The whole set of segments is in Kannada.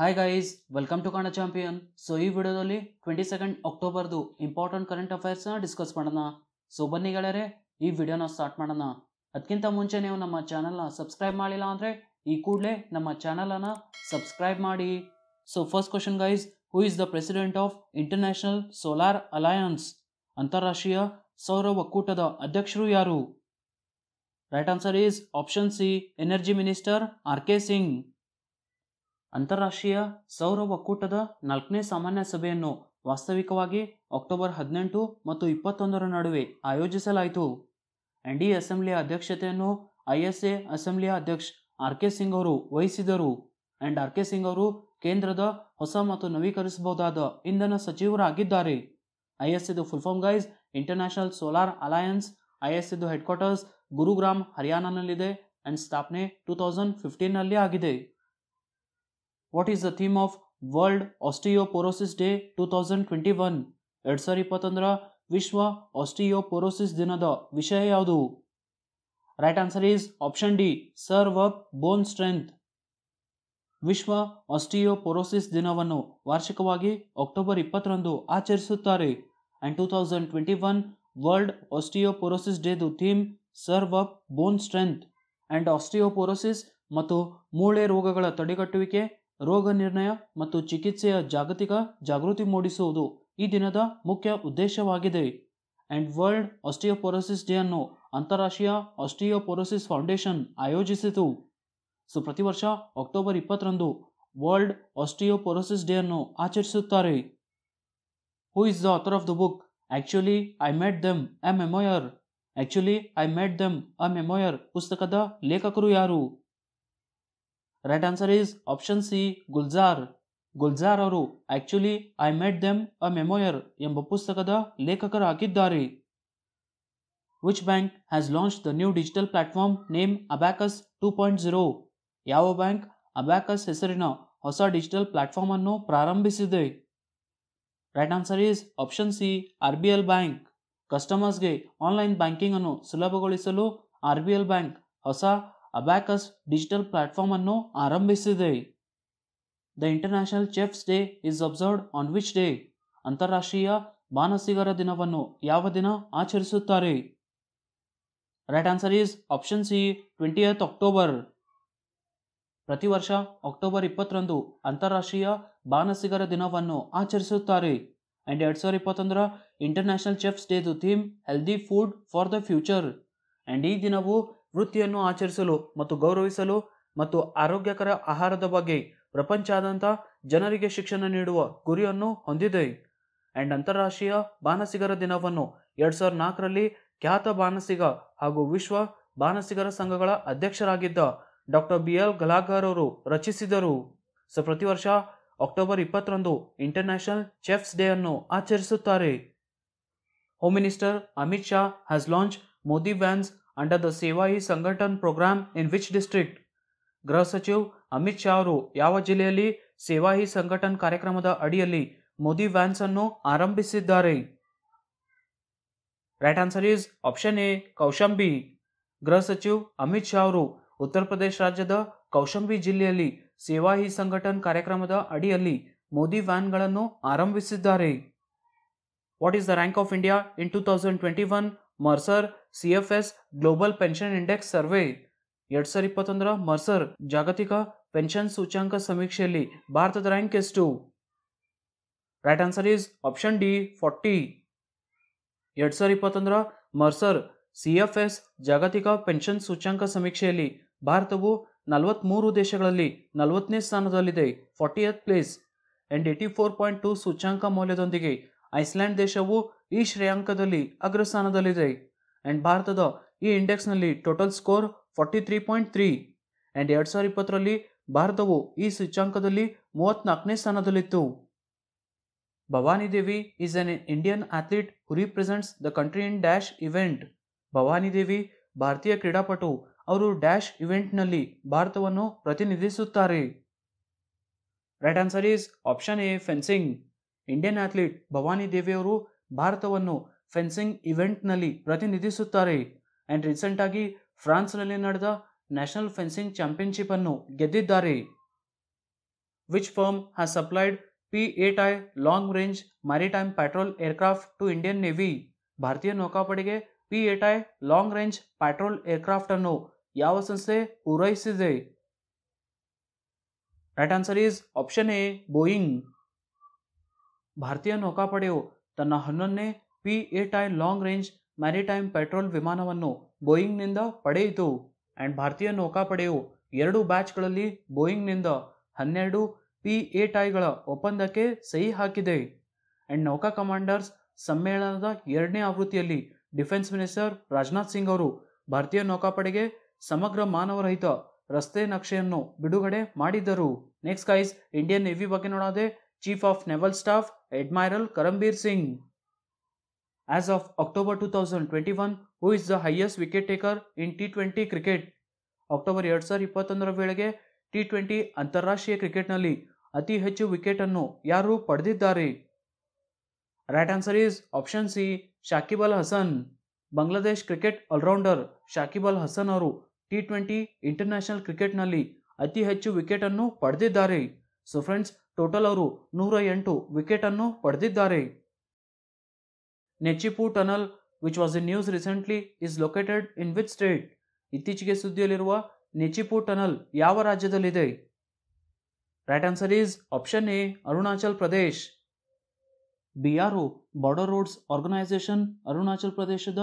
hi guys welcome to Kannada champion so ಈ ವಿಡಿಯೋದಲ್ಲಿ ಟ್ವೆಂಟಿ ಸೆಕೆಂಡ್ ಅಕ್ಟೋಬರ್ದು ಇಂಪಾರ್ಟೆಂಟ್ ಕರೆಂಟ್ ಅಫೇರ್ಸ್ನ ಡಿಸ್ಕಸ್ ಮಾಡೋಣ ಸೊ ಬನ್ನಿ ಗೆಳೆಯರೆ ಈ ವಿಡಿಯೋನ ಸ್ಟಾರ್ಟ್ ಮಾಡೋಣ ಅದಕ್ಕಿಂತ ಮುಂಚೆ ನೀವು ನಮ್ಮ ಚಾನಲ್ನ ಸಬ್ಸ್ಕ್ರೈಬ್ ಮಾಡಿಲ್ಲ ಅಂದರೆ ಈ ಕೂಡಲೇ ನಮ್ಮ ಚಾನಲನ್ನು ಸಬ್ಸ್ಕ್ರೈಬ್ ಮಾಡಿ so first question guys who is the president of international solar alliance ಅಂತಾರಾಷ್ಟ್ರೀಯ ಸೌರ ಒಕ್ಕೂಟದ ಅಧ್ಯಕ್ಷರು ಯಾರು right answer is option C energy minister R K Singh ಅಂತಾರಾಷ್ಟ್ರೀಯ ಸೌರ ಒಕ್ಕೂಟದ ನಾಲ್ಕನೇ ಸಾಮಾನ್ಯ ಸಭೆಯನ್ನು ವಾಸ್ತವಿಕವಾಗಿ ಅಕ್ಟೋಬರ್ ಹದಿನೆಂಟು ಮತ್ತು ಇಪ್ಪತ್ತೊಂದರ ನಡುವೆ ಆಯೋಜಿಸಲಾಯಿತು ಎನ್ ಡಿ ಅಸೆಂಬ್ಲಿಯ ಅಧ್ಯಕ್ಷತೆಯನ್ನು ಐ ಎಸ್ ಎ ಅಸೆಂಬ್ಲಿಯ ಅಧ್ಯಕ್ಷ ಆರ್ ಕೆ ಸಿಂಗ್ ಅವರು ವಹಿಸಿದರು ಅಂಡ್ ಆರ್ ಕೆ ಸಿಂಗ್ ಅವರು ಕೇಂದ್ರದ ಹೊಸ ಮತ್ತು ನವೀಕರಿಸಬಹುದಾದ ಇಂಧನ ಸಚಿವರಾಗಿದ್ದಾರೆ ಐ ಎಸ್ ಎದು full form guys international solar alliance I S ಎದು ಹೆಡ್ ಕ್ವಾರ್ಟರ್ಸ್ ಗುರುಗ್ರಾಮ್ ಹರಿಯಾಣನಲ್ಲಿದೆ ಅಂಡ್ ಸ್ಥಾಪನೆ ಟೂ ತೌಸಂಡ್ ಫಿಫ್ಟೀನಲ್ಲಿ ಆಗಿದೆ what is the theme of world osteoporosis day two thousand twenty one ಎರಡು ಸಾವಿರ ಇಪ್ಪತ್ತೊಂದರ ವಿಶ್ವ ಆಸ್ಟಿಯೋಪೊರೋಸಿಸ್ ದಿನದ ವಿಷಯ ಯಾವುದು right answer is option D serve up bone strength ವಿಶ್ವ ಆಸ್ಟಿಯೋಪೊರೋಸಿಸ್ ದಿನವನ್ನು ವಾರ್ಷಿಕವಾಗಿ ಅಕ್ಟೋಬರ್ ಇಪ್ಪತ್ತರಂದು ಆಚರಿಸುತ್ತಾರೆ and two thousand twenty one world osteoporosis ಡೇದು theme serve up bone strength and osteoporosis ಮತ್ತು ಮೂಳೆ ರೋಗಗಳ ತಡೆಗಟ್ಟುವಿಕೆ ರೋಗ ನಿರ್ಣಯ ಮತ್ತು ಚಿಕಿತ್ಸೆಯ ಜಾಗತಿಕ ಜಾಗೃತಿ ಮೂಡಿಸುವುದು ಈ ದಿನದ ಮುಖ್ಯ ಉದ್ದೇಶವಾಗಿದೆ ಆ್ಯಂಡ್ ವರ್ಲ್ಡ್ ಆಸ್ಟಿಯೋಪೊರೋಸಿಸ್ ಡೇ ಅನ್ನು ಅಂತಾರಾಷ್ಟ್ರೀಯ ಆಸ್ಟಿಯೋಪೊರೋಸಿಸ್ ಫೌಂಡೇಶನ್ ಆಯೋಜಿಸಿತು ಸೊ ಪ್ರತಿ ವರ್ಷ ಅಕ್ಟೋಬರ್ ಇಪ್ಪತ್ತರಂದು ವರ್ಲ್ಡ್ ಆಸ್ಟಿಯೋಪೊರೋಸಿಸ್ ಡೇ ಅನ್ನು ಆಚರಿಸುತ್ತಾರೆ who is the author of the book actually I met them a memoir actually I met them a memoir ಪುಸ್ತಕದ ಲೇಖಕರು ಯಾರು right answer is option C Gulzar Gulzar ಅವರು actually I met them a memoir ಎಂಬ ಪುಸ್ತಕದ ಲೇಖಕರಾಗಿದ್ದಾರೆ which bank has launch the new digital platform name abacus two point zero ಯಾವ ಬ್ಯಾಂಕ್ ಅಬ್ಯಾಕಸ್ ಹೆಸರಿನ ಹೊಸ ಡಿಜಿಟಲ್ ಪ್ಲಾಟ್ಫಾರ್ಮ್ ಅನ್ನು ಪ್ರಾರಂಭಿಸಿದೆ right answer is option C R B L bank ಕಸ್ಟಮರ್ಸ್ಗೆ ಆನ್ಲೈನ್ ಬ್ಯಾಂಕಿಂಗ್ ಅನ್ನು ಸುಲಭಗೊಳಿಸಲು ಆರ್ ಬಿ ಎಲ್ ಬ್ಯಾಂಕ್ ಹೊಸ ಅಬ್ಯಾಕಸ್ ಡಿಜಿಟಲ್ ಪ್ಲಾಟ್ಫಾರ್ಮ್ ಅನ್ನು ಆರಂಭಿಸಿದೆ the international chefs day is observed on which day ಅಂತಾರಾಷ್ಟ್ರೀಯ ಬಾಣಸಿಗರ ದಿನವನ್ನು ಯಾವ ದಿನ ಆಚರಿಸುತ್ತಾರೆ right answer is option C twentieth October ಪ್ರತಿ ವರ್ಷ ಅಕ್ಟೋಬರ್ ಇಪ್ಪತ್ತರಂದು ಅಂತಾರಾಷ್ಟ್ರೀಯ ಬಾಣಸಿಗರ ದಿನವನ್ನು ಆಚರಿಸುತ್ತಾರೆ ಆ್ಯಂಡ್ ಎರಡು ಸಾವಿರದ ಇಪ್ಪತ್ತೊಂದರ ಇಂಟರ್ನ್ಯಾಷನಲ್ ಚೆಫ್ಸ್ ಡೇದು theme healthy food for the future and ಈ ದಿನವು ವೃತ್ತಿಯನ್ನು ಆಚರಿಸಲು ಮತ್ತು ಗೌರವಿಸಲು ಮತ್ತು ಆರೋಗ್ಯಕರ ಆಹಾರದ ಬಗ್ಗೆ ಪ್ರಪಂಚಾದ್ಯಂತ ಜನರಿಗೆ ಶಿಕ್ಷಣ ನೀಡುವ ಗುರಿಯನ್ನು ಹೊಂದಿದೆ ಅಂಡ್ ಅಂತಾರಾಷ್ಟ್ರೀಯ ಬಾನಸಿಗರ ದಿನವನ್ನು ಎರಡ್ ಸಾವಿರದ ನಾಲ್ಕರಲ್ಲಿ ಖ್ಯಾತ ಬಾನಸಿಗ ಹಾಗೂ ವಿಶ್ವ ಬಾನಸಿಗರ ಸಂಘಗಳ ಅಧ್ಯಕ್ಷರಾಗಿದ್ದ ಡಾಕ್ಟರ್ ಬಿ ಎಲ್ ಗಲಾಗರ್ ಅವರು ರಚಿಸಿದರು ಸೊ ಪ್ರತಿ ವರ್ಷ ಅಕ್ಟೋಬರ್ ಇಪ್ಪತ್ತರಂದು ಇಂಟರ್ನ್ಯಾಷನಲ್ ಚೆಫ್ಸ್ ಡೇ ಅನ್ನು ಆಚರಿಸುತ್ತಾರೆ home minister Amit Shah has launch Modi vans under the Sevai Sangathan programme in which district ಗೃಹ ಸಚಿವ ಅಮಿತ್ ಶಾ ಅವರು ಯಾವ ಜಿಲ್ಲೆಯಲ್ಲಿ ಸೇವಾಹಿ ಸಂಘಟನ್ ಕಾರ್ಯಕ್ರಮದ ಅಡಿಯಲ್ಲಿ ಮೋದಿ ವ್ಯಾನ್ಸ್ ಅನ್ನು ಆರಂಭಿಸಿದ್ದಾರೆ right answer is option A Kaushambi ಗೃಹ ಸಚಿವ ಅಮಿತ್ ಶಾ ಅವರು ಉತ್ತರ ಪ್ರದೇಶ ರಾಜ್ಯದ ಕೌಶಂಬಿ ಜಿಲ್ಲೆಯಲ್ಲಿ ಸೇವಾಹಿ ಸಂಘಟನ್ ಕಾರ್ಯಕ್ರಮದ ಅಡಿಯಲ್ಲಿ ಮೋದಿ ವ್ಯಾನ್ಗಳನ್ನು ಆರಂಭಿಸಿದ್ದಾರೆ what is the rank of India in two thousand twenty one Mercer C F S global pension index survey ಎರಡ್ ಸಾವಿರ ಇಪ್ಪತ್ತೊಂದರ ಮರ್ಸರ್ ಜಾಗತಿಕ ಪೆನ್ಷನ್ ಸೂಚ್ಯಾಂಕ ಸಮೀಕ್ಷೆಯಲ್ಲಿ ಭಾರತದ ರ್ಯಾಂಕ್ ಎಷ್ಟು right answer is option D forty ಎರಡ್ ಸಾವಿರ ಇಪ್ಪತ್ತೊಂದರ ಮರ್ಸರ್ ಸಿ ಎಫ್ ಎಸ್ ಜಾಗತಿಕ ಪೆನ್ಷನ್ ಸೂಚ್ಯಾಂಕ ಸಮೀಕ್ಷೆಯಲ್ಲಿ ಭಾರತವು ನಲವತ್ತ್ಮೂರು ದೇಶಗಳಲ್ಲಿ ನಲವತ್ತನೇ ಸ್ಥಾನದಲ್ಲಿದೆ forty eighth place and eighty four point two ಸೂಚ್ಯಾಂಕ ಮೌಲ್ಯದೊಂದಿಗೆ ಐಸ್ಲ್ಯಾಂಡ್ ದೇಶವು ಈ ಶ್ರೇಯಾಂಕದಲ್ಲಿ ಅಗ್ರಸ್ಥಾನದಲ್ಲಿದೆ ಆ್ಯಂಡ್ ಭಾರತದ ಈ ಇಂಡೆಕ್ಸ್ನಲ್ಲಿ total score forty three point three and ಎರಡು ಸಾವಿರದ ಇಪ್ಪತ್ತರಲ್ಲಿ ಭಾರತವು ಈ ಸೂಚ್ಯಾಂಕದಲ್ಲಿ ಮೂವತ್ತ್ನಾಲ್ಕನೇ ಸ್ಥಾನದಲ್ಲಿತ್ತು Bhavani Devi is an Indian athlete who represents the country in dash event Bhavani Devi ಭಾರತೀಯ ಕ್ರೀಡಾಪಟು ಅವರು ಡ್ಯಾಶ್ ಇವೆಂಟ್ನಲ್ಲಿ ಭಾರತವನ್ನು ಪ್ರತಿನಿಧಿಸುತ್ತಾರೆ right answer is option A fencing Indian athlete Bhavani ದೇವಿಯವರು ಭಾರತವನ್ನು ಫೆನ್ಸಿಂಗ್ ಇವೆಂಟ್ನಲ್ಲಿ ಪ್ರತಿನಿಧಿಸುತ್ತಾರೆ ಆ್ಯಂಡ್ ರೀಸೆಂಟಾಗಿ ಫ್ರಾನ್ಸ್ನಲ್ಲಿ ನಡೆದ ನ್ಯಾಷನಲ್ ಫೆನ್ಸಿಂಗ್ ಚಾಂಪಿಯನ್ಶಿಪ್ ಅನ್ನು ಗೆದ್ದಿದ್ದಾರೆ which firm has supplied P eight I long range maritime patrol aircraft to Indian navy ಭಾರತೀಯ ನೌಕಾಪಡೆಗೆ P eight I long range patrol aircraft ಅನ್ನು ಯಾವ ಸಂಸ್ಥೆ ಪೂರೈಸಿದೆ right answer is option A Boeing ಭಾರತೀಯ ನೌಕಾಪಡೆಯು ತನ್ನ ಹನ್ನೊಂದನೇ P eight I long range maritime petrol ವಿಮಾನವನ್ನು ಬೋಯಿಂಗ್ನಿಂದ ಪಡೆಯಿತು ಆ್ಯಂಡ್ ಭಾರತೀಯ ನೌಕಾಪಡೆಯು ಎರಡು ಬ್ಯಾಚ್ಗಳಲ್ಲಿ ಬೋಯಿಂಗ್ನಿಂದ ಹನ್ನೆರಡು ಪಿ ಏಟ್ ಐಗಳ ಒಪ್ಪಂದಕ್ಕೆ ಸಹಿ ಹಾಕಿದೆ ಆ್ಯಂಡ್ ನೌಕಾ ಕಮಾಂಡರ್ಸ್ ಸಮ್ಮೇಳನದ ಎರಡನೇ ಆವೃತ್ತಿಯಲ್ಲಿ ಡಿಫೆನ್ಸ್ ಮಿನಿಸ್ಟರ್ ರಾಜನಾಥ್ ಸಿಂಗ್ ಅವರು ಭಾರತೀಯ ನೌಕಾಪಡೆಗೆ ಸಮಗ್ರ ಮಾನವರಹಿತ ರಸ್ತೆ ನಕ್ಷೆಯನ್ನು ಬಿಡುಗಡೆ ಮಾಡಿದ್ದರು ನೆಕ್ಸ್ಟ್ ಕೈಸ್ ಇಂಡಿಯನ್ ನೇವಿ ಬಗ್ಗೆ ನೋಡೋದೆ chief of naval staff admiral Karambir Singh as of October 2021 who is the highest wicket taker in T twenty cricket October ಎರಡು ಸಾವಿರದ ಇಪ್ಪತ್ತೊಂದರ ವೇಳೆಗೆ ಟಿ ಟ್ವೆಂಟಿ ಅಂತಾರಾಷ್ಟ್ರೀಯ ಕ್ರಿಕೆಟ್ನಲ್ಲಿ ಅತಿ ಹೆಚ್ಚು ವಿಕೆಟನ್ನು ಯಾರು ಪಡೆದಿದ್ದಾರೆ right answer is option C Shakib Al Hasan Bangladesh cricket allrounder Shakib Hasan ಅವರು ಟಿ ಟ್ವೆಂಟಿ ಇಂಟರ್ನ್ಯಾಷನಲ್ ಕ್ರಿಕೆಟ್ನಲ್ಲಿ ಅತಿ ಹೆಚ್ಚು ವಿಕೆಟ್ ಅನ್ನು ಪಡೆದಿದ್ದಾರೆ ಸೊ ಫ್ರೆಂಡ್ಸ್ ಟೋಟಲ್ ಅವರು ನೂರ ಎಂಟು ವಿಕೆಟ್ ಅನ್ನು ಪಡೆದಿದ್ದಾರೆ Nechiphu tunnel which was in news recently is located in which state ಇತ್ತೀಚೆಗೆ ಸುದ್ದಿಯಲ್ಲಿರುವ ನೆಚಿಪು ಟನಲ್ ಯಾವ ರಾಜ್ಯದಲ್ಲಿದೆ right answer is option A Arunachal Pradesh B R border roads organisation Arunachal ಪ್ರದೇಶದ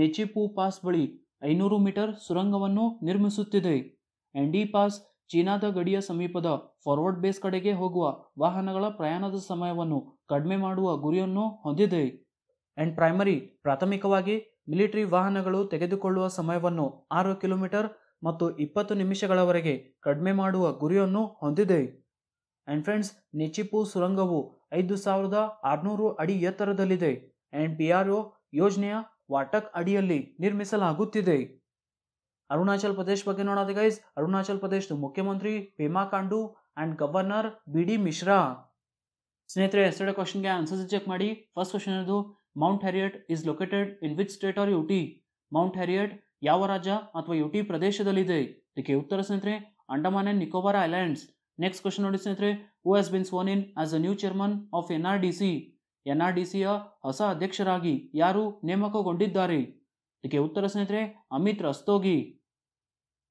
ನೆಚಿಪು ಪಾಸ್ ಬಳಿ ಐನೂರು ಮೀಟರ್ ಸುರಂಗವನ್ನು ನಿರ್ಮಿಸುತ್ತಿದೆ ಎಂಡಿ ಪಾಸ್ ಚೀನಾದ ಗಡಿಯ ಸಮೀಪದ ಫಾರ್ವರ್ಡ್ ಬೇಸ್ ಕಡೆಗೆ ಹೋಗುವ ವಾಹನಗಳ ಪ್ರಯಾಣದ ಸಮಯವನ್ನು ಕಡಿಮೆ ಮಾಡುವ ಗುರಿಯನ್ನು ಹೊಂದಿದೆ ಆ್ಯಂಡ್ ಪ್ರೈಮರಿ ಪ್ರಾಥಮಿಕವಾಗಿ ಮಿಲಿಟರಿ ವಾಹನಗಳು ತೆಗೆದುಕೊಳ್ಳುವ ಸಮಯವನ್ನು ಆರು ಕಿಲೋಮೀಟರ್ ಮತ್ತು ಇಪ್ಪತ್ತು ನಿಮಿಷಗಳವರೆಗೆ ಕಡಿಮೆ ಮಾಡುವ ಗುರಿಯನ್ನು ಹೊಂದಿದೆ ಆ್ಯಂಡ್ ಫ್ರೆಂಡ್ಸ್ ನೆಚಿಪು ಸುರಂಗವು ಐದು ಸಾವಿರದ ಆರುನೂರು ಅಡಿ ಎತ್ತರದಲ್ಲಿದೆ ಆ್ಯಂಡ್ ಪಿ ಆರ್ ಒ ಯೋಜನೆಯ ವಾಟಕ್ ಅಡಿಯಲ್ಲಿ ನಿರ್ಮಿಸಲಾಗುತ್ತಿದೆ ಅರುಣಾಚಲ್ ಪ್ರದೇಶ್ ಬಗ್ಗೆ ನೋಡೋದು ಗೈಸ್ ಅರುಣಾಚಲ್ ಪ್ರದೇಶದ ಮುಖ್ಯಮಂತ್ರಿ Pema Khandu and governor B D Mishra ಸ್ನೇಹಿತರೆ ಎರಡು ಕ್ವಶನ್ಗೆ ಆನ್ಸರ್ಸ್ ಚೆಕ್ ಮಾಡಿ ಫಸ್ಟ್ ಕ್ವಶನ್ ಇದು Mount Harriet is located in which state or UT Mount Harriet ಯಾವ ರಾಜ್ಯ ಅಥವಾ ಯುಟಿ ಪ್ರದೇಶದಲ್ಲಿದೆ ಇದಕ್ಕೆ ಉತ್ತರ ಸ್ನೇಹಿತರೆ Andaman and Nicobar islands next question ನೋಡಿ ಸ್ನೇಹಿತರೆ who has been sworn in as a new chairman of N R D C N R D ಸಿಯ ಹೊಸ ಅಧ್ಯಕ್ಷರಾಗಿ ಯಾರು ನೇಮಕಗೊಂಡಿದ್ದಾರೆ ಇದಕ್ಕೆ ಉತ್ತರ ಸ್ನೇಹಿತರೆ Amit Rastogi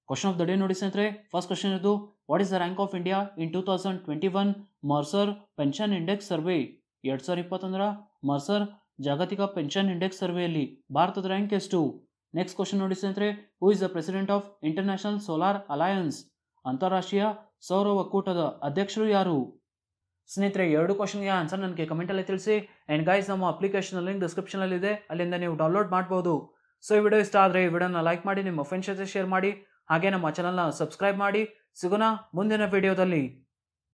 question of the day ನೋಡಿ ಸ್ನೇಹಿತರೆ ಫಸ್ಟ್ ಕ್ವಶನ್ ಇದು what is the rank of India in two thousand twenty one Mercer pension index survey ಎರಡು ಸಾವಿರ ಇಪ್ಪತ್ತೊಂದರ ಮರ್ಸರ್ ಜಾಗತಿಕ ಪೆನ್ಷನ್ ಇಂಡೆಕ್ಸ್ ಸರ್ವೆಯಲ್ಲಿ ಭಾರತದ ರ್ಯಾಂಕ್ ಎಷ್ಟು ನೆಕ್ಸ್ಟ್ ಕ್ವಶನ್ ನೋಡಿ ಸ್ನೇಹಿತರೆ who is the president of international solar alliance ಅಂತಾರಾಷ್ಟ್ರೀಯ ಸೌರ ಒಕ್ಕೂಟದ ಅಧ್ಯಕ್ಷರು ಯಾರು ಸ್ನೇಹಿತರೆ ಎರಡು ಕ್ವಶನ್ಗೆ ಆನ್ಸರ್ ನನಗೆ ಕಮೆಂಟಲ್ಲಿ ತಿಳಿಸಿ ಆ್ಯಂಡ್ ಗೈಸ್ ನಮ್ಮ ಅಪ್ಲಿಕೇಶನ್ ಲಿಂಕ್ ಡಿಸ್ಕ್ರಿಪ್ಷನಲ್ಲಿ ಇದೆ ಅಲ್ಲಿಂದ ನೀವು ಡೌನ್ಲೋಡ್ ಮಾಡ್ಬೋದು ಸೊ ಈ ವಿಡಿಯೋ ಇಷ್ಟ ಆದರೆ ಈ ವಿಡಿಯೋನ ಲೈಕ್ ಮಾಡಿ ನಿಮ್ಮ ಫ್ರೆಂಡ್ಸ್ ಜೊತೆ ಶೇರ್ ಮಾಡಿ ಹಾಗೆ ನಮ್ಮ ಚಾನಲ್ನ ಸಬ್ಸ್ಕ್ರೈಬ್ ಮಾಡಿ ಸಿಗೋಣ ಮುಂದಿನ ವಿಡಿಯೋದಲ್ಲಿ